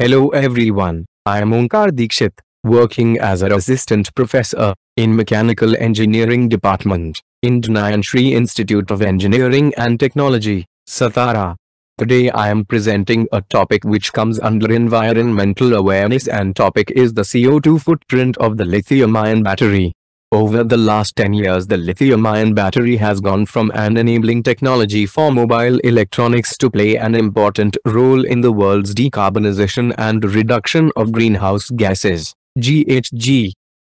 Hello everyone, I am Onkar Dikshit, working as an assistant professor in Mechanical Engineering Department, in Sri Institute of Engineering and Technology, Satara. Today I am presenting a topic which comes under environmental awareness and topic is the CO2 footprint of the lithium ion battery. Over the last 10 years the lithium-ion battery has gone from an enabling technology for mobile electronics to play an important role in the world's decarbonization and reduction of greenhouse gases, GHG.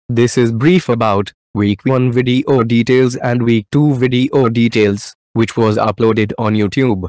This is brief about week 1 video details and week 2 video details, which was uploaded on YouTube.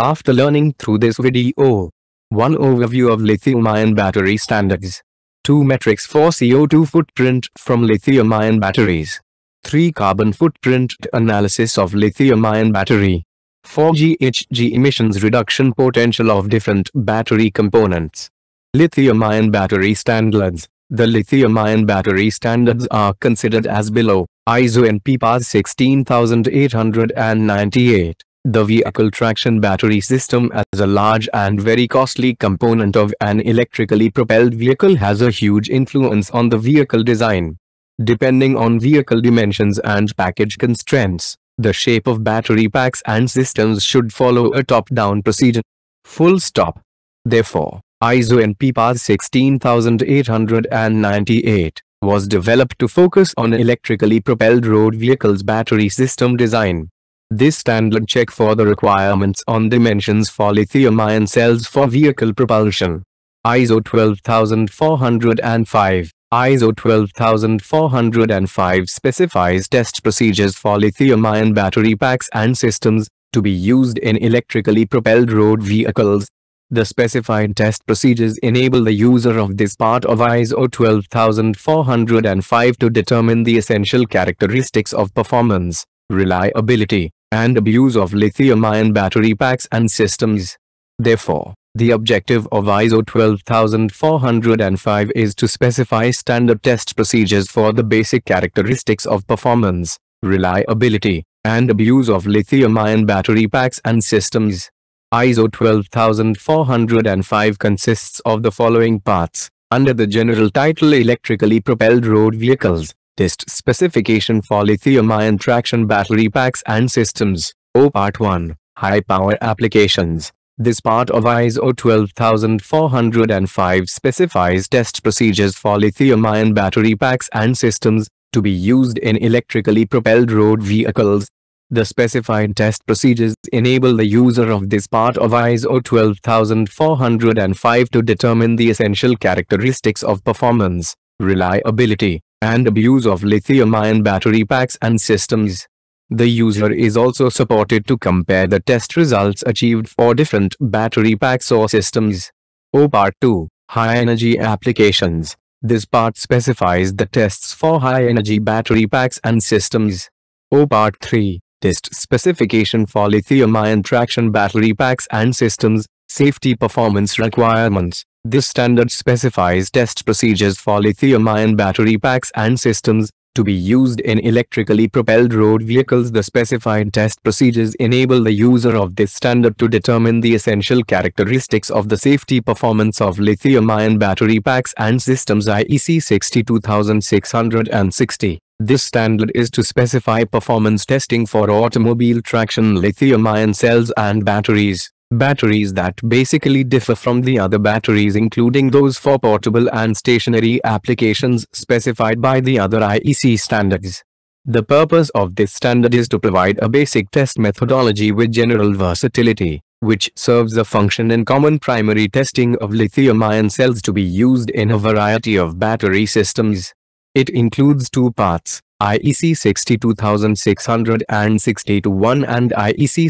After learning through this video, 1 overview of lithium-ion battery standards. 2 metrics for CO2 footprint from lithium-ion batteries. 3 carbon footprint analysis of lithium-ion battery. 4 GHG emissions reduction potential of different battery components. Lithium-ion battery standards. The lithium-ion battery standards are considered as below, ISO and 16898. The vehicle traction battery system as a large and very costly component of an electrically propelled vehicle has a huge influence on the vehicle design. Depending on vehicle dimensions and package constraints, the shape of battery packs and systems should follow a top-down procedure. Full stop. Therefore, ISO and 16898 was developed to focus on electrically propelled road vehicles battery system design. This standard check for the requirements on dimensions for lithium-ion cells for vehicle propulsion. ISO 12405 ISO 12405 specifies test procedures for lithium-ion battery packs and systems to be used in electrically propelled road vehicles. The specified test procedures enable the user of this part of ISO 12405 to determine the essential characteristics of performance, reliability, and abuse of lithium-ion battery packs and systems. Therefore, the objective of ISO 12405 is to specify standard test procedures for the basic characteristics of performance, reliability, and abuse of lithium-ion battery packs and systems. ISO 12405 consists of the following parts, under the general title Electrically Propelled Road Vehicles. Test specification for lithium-ion traction battery packs and systems. O oh, Part 1. High power applications. This part of ISO 12405 specifies test procedures for lithium-ion battery packs and systems to be used in electrically propelled road vehicles. The specified test procedures enable the user of this part of ISO 12405 to determine the essential characteristics of performance, reliability, and abuse of lithium-ion battery packs and systems. The user is also supported to compare the test results achieved for different battery packs or systems. O oh, Part 2 High Energy Applications This part specifies the tests for high-energy battery packs and systems. O oh, Part 3 Test Specification for Lithium-Ion Traction Battery Packs and Systems Safety Performance Requirements this standard specifies test procedures for lithium-ion battery packs and systems to be used in electrically propelled road vehicles. The specified test procedures enable the user of this standard to determine the essential characteristics of the safety performance of lithium-ion battery packs and systems IEC 62660. This standard is to specify performance testing for automobile traction lithium-ion cells and batteries. Batteries that basically differ from the other batteries including those for portable and stationary applications specified by the other IEC standards. The purpose of this standard is to provide a basic test methodology with general versatility, which serves a function in common primary testing of lithium-ion cells to be used in a variety of battery systems. It includes two parts, IEC 62662-1 and IEC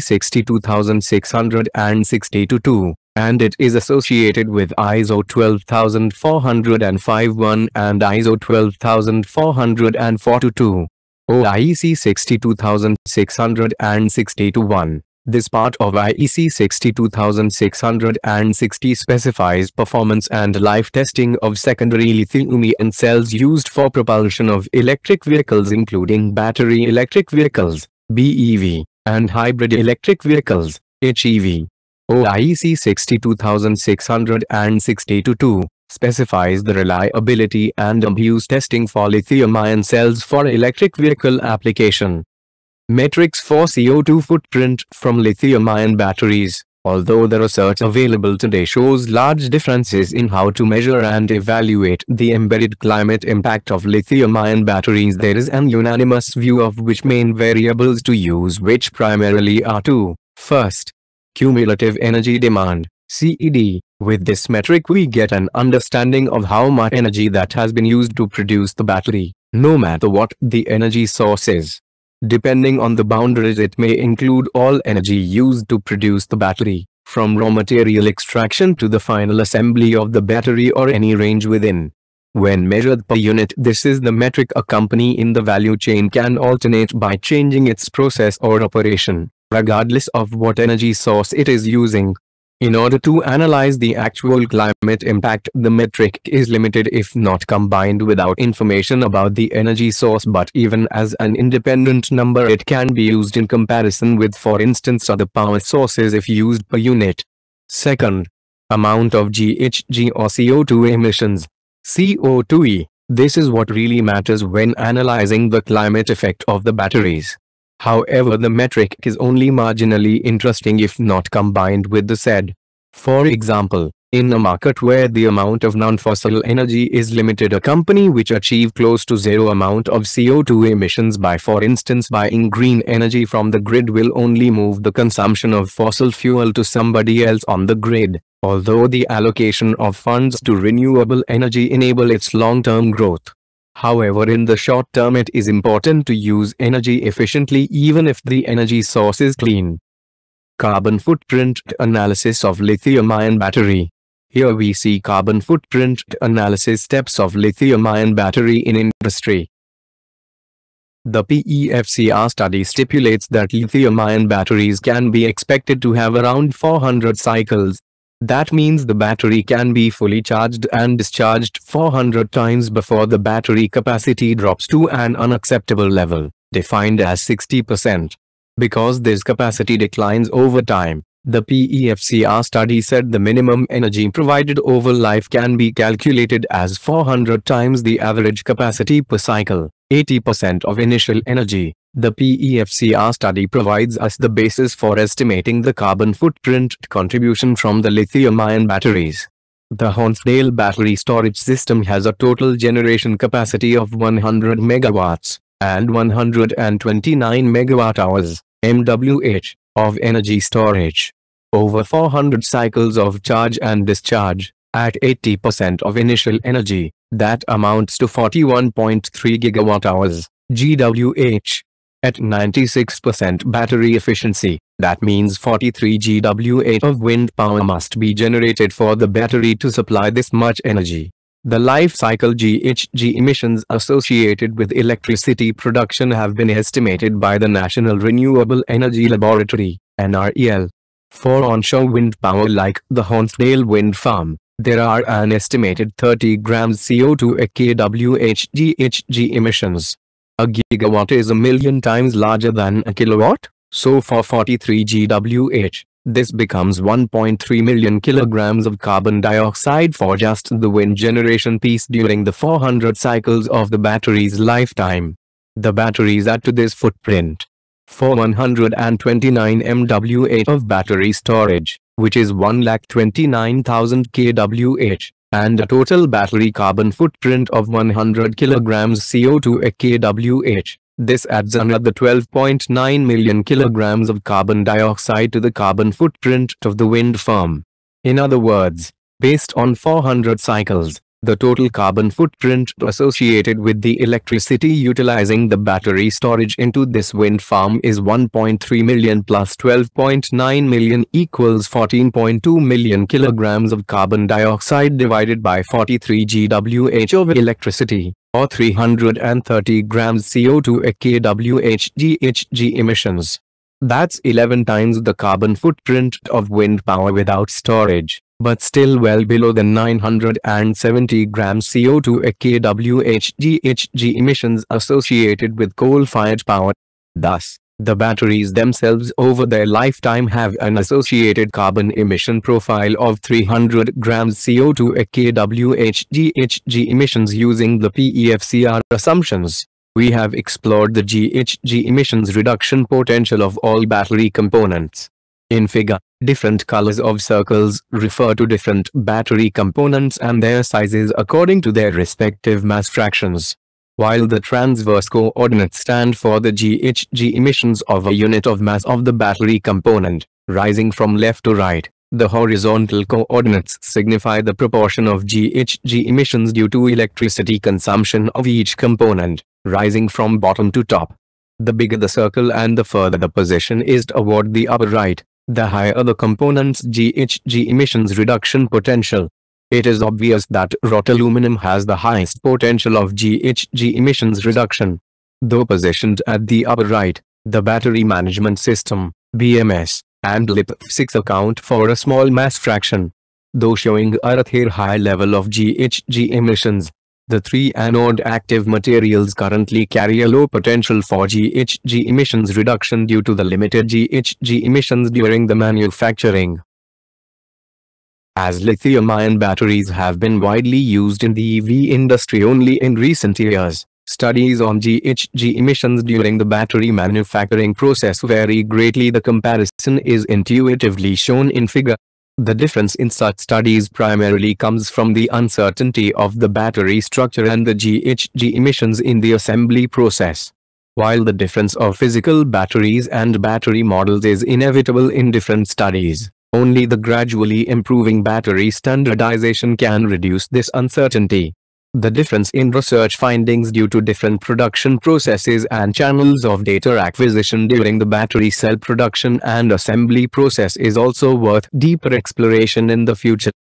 62662-2, and it is associated with ISO 12451 and ISO 12442 2 OIEC 62662-1 this part of IEC 62660 specifies performance and life testing of secondary lithium-ion cells used for propulsion of electric vehicles including battery electric vehicles BEV, and hybrid electric vehicles HEV. OIEC 62662 specifies the reliability and abuse testing for lithium-ion cells for electric vehicle application metrics for CO2 footprint from lithium-ion batteries, although the research available today shows large differences in how to measure and evaluate the embedded climate impact of lithium-ion batteries there is an unanimous view of which main variables to use which primarily are two. First, cumulative energy demand, CED. With this metric we get an understanding of how much energy that has been used to produce the battery, no matter what the energy source is. Depending on the boundaries it may include all energy used to produce the battery, from raw material extraction to the final assembly of the battery or any range within. When measured per unit this is the metric a company in the value chain can alternate by changing its process or operation, regardless of what energy source it is using. In order to analyze the actual climate impact, the metric is limited if not combined without information about the energy source but even as an independent number it can be used in comparison with for instance other power sources if used per unit. Second, amount of GHG or CO2 emissions. CO2e, this is what really matters when analyzing the climate effect of the batteries. However, the metric is only marginally interesting if not combined with the said. For example, in a market where the amount of non-fossil energy is limited, a company which achieve close to zero amount of CO2 emissions by for instance buying green energy from the grid will only move the consumption of fossil fuel to somebody else on the grid, although the allocation of funds to renewable energy enable its long-term growth. However, in the short term it is important to use energy efficiently even if the energy source is clean. Carbon Footprint Analysis of Lithium-ion Battery Here we see carbon footprint analysis steps of lithium-ion battery in industry. The PEFCR study stipulates that lithium-ion batteries can be expected to have around 400 cycles, that means the battery can be fully charged and discharged 400 times before the battery capacity drops to an unacceptable level, defined as 60%. Because this capacity declines over time, the PEFCR study said the minimum energy provided over life can be calculated as 400 times the average capacity per cycle. 80% of initial energy. The PEFCR study provides us the basis for estimating the carbon footprint contribution from the lithium-ion batteries. The Hornsdale battery storage system has a total generation capacity of 100 megawatts and 129 megawatt hours (MWh) of energy storage. Over 400 cycles of charge and discharge at 80% of initial energy that amounts to 41.3 gigawatt hours, GWH. At 96% battery efficiency, that means 43 GWh of wind power must be generated for the battery to supply this much energy. The life cycle GHG emissions associated with electricity production have been estimated by the National Renewable Energy Laboratory, NREL. For onshore wind power like the Hornsdale Wind Farm, there are an estimated 30 grams CO2 a kWHGHG emissions. A gigawatt is a million times larger than a kilowatt, so for 43 GWH, this becomes 1.3 million kilograms of carbon dioxide for just the wind generation piece during the 400 cycles of the battery's lifetime. The batteries add to this footprint. For 129 MWh of battery storage, which is 1,29,000 kWh, and a total battery carbon footprint of 100 kg CO2 a kWh. This adds another 12.9 million kilograms of carbon dioxide to the carbon footprint of the wind farm. In other words, based on 400 cycles, the total carbon footprint associated with the electricity utilizing the battery storage into this wind farm is 1.3 million plus 12.9 million equals 14.2 million kilograms of carbon dioxide divided by 43 GWh of electricity, or 330 grams CO2 a kWh GHG emissions. That's 11 times the carbon footprint of wind power without storage but still well below the 970 grams CO2 a GHG emissions associated with coal-fired power. Thus, the batteries themselves over their lifetime have an associated carbon emission profile of 300 grams CO2 a GHG emissions using the PEFCR assumptions. We have explored the GHG emissions reduction potential of all battery components. In figure, different colors of circles refer to different battery components and their sizes according to their respective mass fractions. While the transverse coordinates stand for the GHG emissions of a unit of mass of the battery component, rising from left to right, the horizontal coordinates signify the proportion of GHG emissions due to electricity consumption of each component, rising from bottom to top. The bigger the circle and the further the position is toward the upper right, the higher the component's GHG emissions reduction potential. It is obvious that wrought aluminum has the highest potential of GHG emissions reduction. Though positioned at the upper right, the battery management system, BMS, and LIP6 account for a small mass fraction. Though showing a rather high level of GHG emissions, the three anode active materials currently carry a low potential for GHG emissions reduction due to the limited GHG emissions during the manufacturing. As lithium-ion batteries have been widely used in the EV industry only in recent years, Studies on GHG emissions during the battery manufacturing process vary greatly. The comparison is intuitively shown in figure. The difference in such studies primarily comes from the uncertainty of the battery structure and the GHG emissions in the assembly process. While the difference of physical batteries and battery models is inevitable in different studies, only the gradually improving battery standardization can reduce this uncertainty. The difference in research findings due to different production processes and channels of data acquisition during the battery cell production and assembly process is also worth deeper exploration in the future.